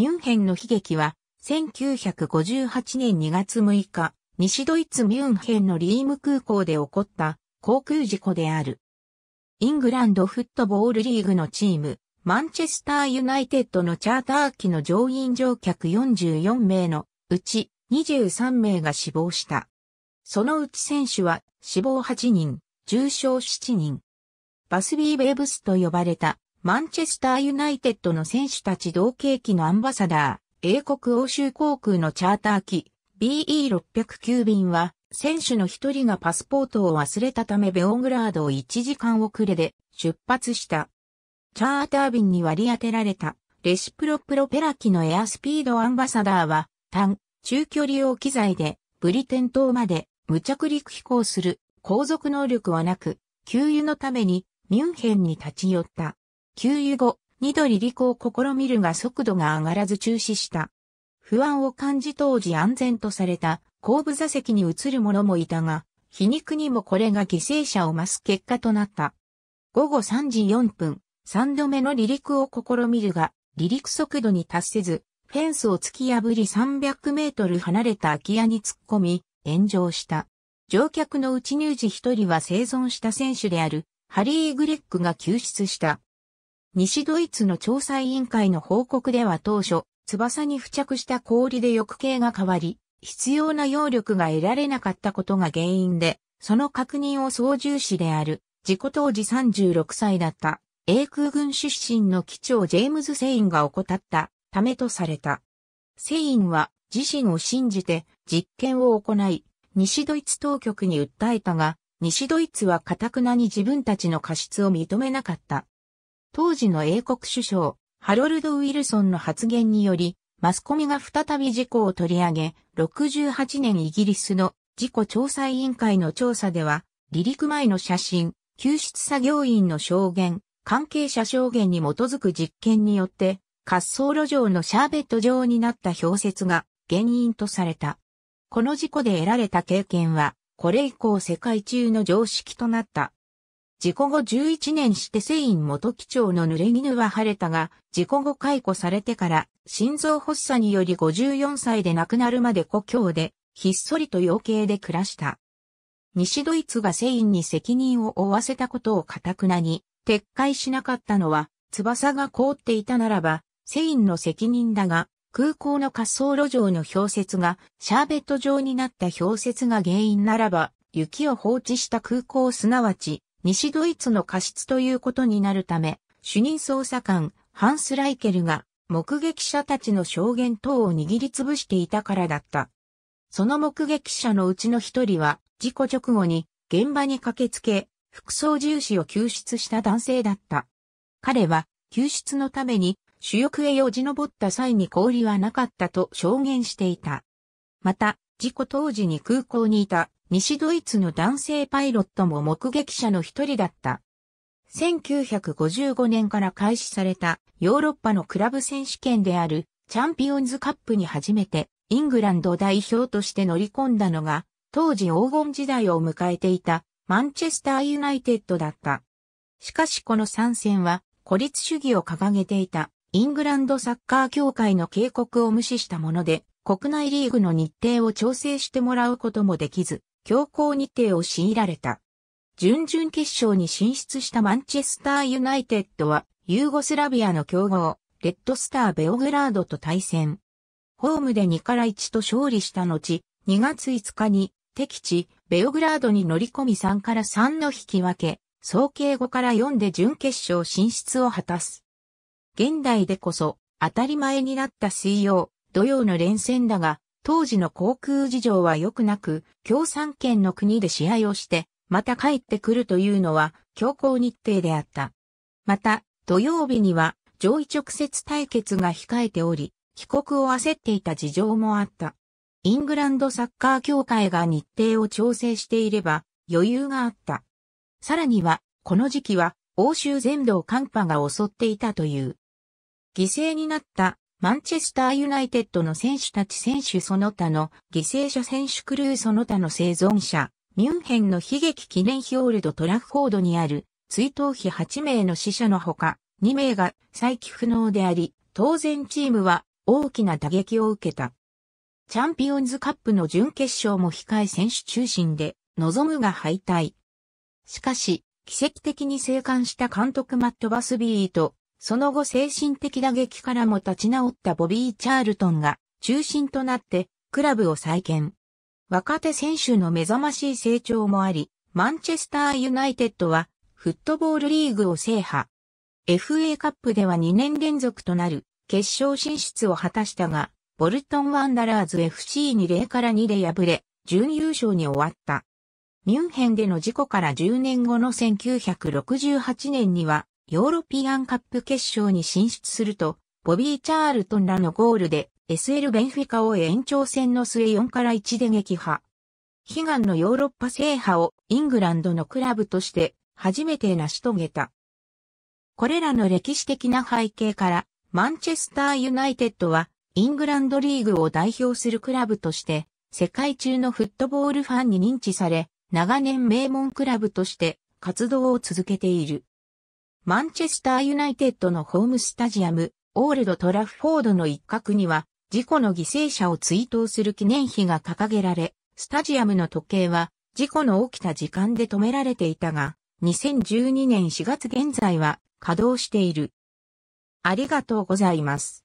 ミュンヘンの悲劇は、1958年2月6日、西ドイツミュンヘンのリーム空港で起こった航空事故である。イングランドフットボールリーグのチーム、マンチェスターユナイテッドのチャーター機の乗員乗客44名のうち23名が死亡した。そのうち選手は死亡8人、重傷7人。バスビーベーブスと呼ばれたマンチェスターユナイテッドの選手たち同型機のアンバサダー、英国欧州航空のチャーター機 BE609 便は、選手の一人がパスポートを忘れたためベオングラードを1時間遅れで出発した。チャーター便に割り当てられたレシプロプロペラ機のエアスピードアンバサダーは、単、中距離用機材で、ブリテン島まで無着陸飛行する航続能力はなく、給油のためにミュンヘンに立ち寄った。給油後、二度離陸を試みるが速度が上がらず中止した。不安を感じ当時安全とされた後部座席に移る者もいたが、皮肉にもこれが犠牲者を増す結果となった。午後3時4分、3度目の離陸を試みるが、離陸速度に達せず、フェンスを突き破り300メートル離れた空き家に突っ込み、炎上した。乗客のうち乳児一人は生存した選手である、ハリー・グレッグが救出した。西ドイツの調査委員会の報告では当初、翼に付着した氷で翼形が変わり、必要な揚力が得られなかったことが原因で、その確認を操縦士である、事故当時36歳だった、英空軍出身の機長ジェームズ・セインが怠ったためとされた。セインは自身を信じて実験を行い、西ドイツ当局に訴えたが、西ドイツは堅くなに自分たちの過失を認めなかった。当時の英国首相、ハロルド・ウィルソンの発言により、マスコミが再び事故を取り上げ、68年イギリスの事故調査委員会の調査では、離陸前の写真、救出作業員の証言、関係者証言に基づく実験によって、滑走路上のシャーベット状になった氷雪が原因とされた。この事故で得られた経験は、これ以降世界中の常識となった。事故後11年してセイン元機長の濡れ衣は晴れたが、事故後解雇されてから、心臓発作により54歳で亡くなるまで故郷で、ひっそりと養鶏で暮らした。西ドイツがセインに責任を負わせたことをかたくなに、撤回しなかったのは、翼が凍っていたならば、セインの責任だが、空港の滑走路上の氷雪が、シャーベット状になった氷雪が原因ならば、雪を放置した空港すなわち、西ドイツの過失ということになるため、主任捜査官、ハンス・ライケルが目撃者たちの証言等を握りつぶしていたからだった。その目撃者のうちの一人は、事故直後に現場に駆けつけ、副操縦士を救出した男性だった。彼は、救出のために主翼へよじ登った際に氷はなかったと証言していた。また、事故当時に空港にいた西ドイツの男性パイロットも目撃者の一人だった。1955年から開始されたヨーロッパのクラブ選手権であるチャンピオンズカップに初めてイングランド代表として乗り込んだのが当時黄金時代を迎えていたマンチェスターユナイテッドだった。しかしこの参戦は孤立主義を掲げていたイングランドサッカー協会の警告を無視したもので国内リーグの日程を調整してもらうこともできず強行日程を強いられた。準々決勝に進出したマンチェスターユナイテッドは、ユーゴスラビアの強豪、レッドスターベオグラードと対戦。ホームで2から1と勝利した後、2月5日に敵地、ベオグラードに乗り込み3から3の引き分け、総計5から4で準決勝進出を果たす。現代でこそ当たり前になった水曜、土曜の連戦だが、当時の航空事情は良くなく、共産圏の国で試合をして、また帰ってくるというのは強行日程であった。また、土曜日には上位直接対決が控えており、帰国を焦っていた事情もあった。イングランドサッカー協会が日程を調整していれば余裕があった。さらには、この時期は欧州全土を寒波が襲っていたという。犠牲になったマンチェスターユナイテッドの選手たち選手その他の犠牲者選手クルーその他の生存者、ミュンヘンの悲劇記念ヒオールドトラフォードにある追悼碑8名の死者のほか2名が再起不能であり、当然チームは大きな打撃を受けた。チャンピオンズカップの準決勝も控え選手中心で望むが敗退。しかし、奇跡的に生還した監督マット・バスビーとその後精神的打撃からも立ち直ったボビー・チャールトンが中心となってクラブを再建。若手選手の目覚ましい成長もあり、マンチェスター・ユナイテッドはフットボールリーグを制覇。FA カップでは2年連続となる決勝進出を果たしたが、ボルトン・ワンダラーズ FC に0から2で敗れ、準優勝に終わった。ミュンヘンでの事故から10年後の1968年には、ヨーロピアンカップ決勝に進出すると、ボビー・チャールトンらのゴールで SL ベンフィカを延長戦の末4から1で撃破。悲願のヨーロッパ制覇をイングランドのクラブとして初めて成し遂げた。これらの歴史的な背景から、マンチェスターユナイテッドはイングランドリーグを代表するクラブとして、世界中のフットボールファンに認知され、長年名門クラブとして活動を続けている。マンチェスターユナイテッドのホームスタジアム、オールドトラフフォードの一角には、事故の犠牲者を追悼する記念碑が掲げられ、スタジアムの時計は、事故の起きた時間で止められていたが、2012年4月現在は稼働している。ありがとうございます。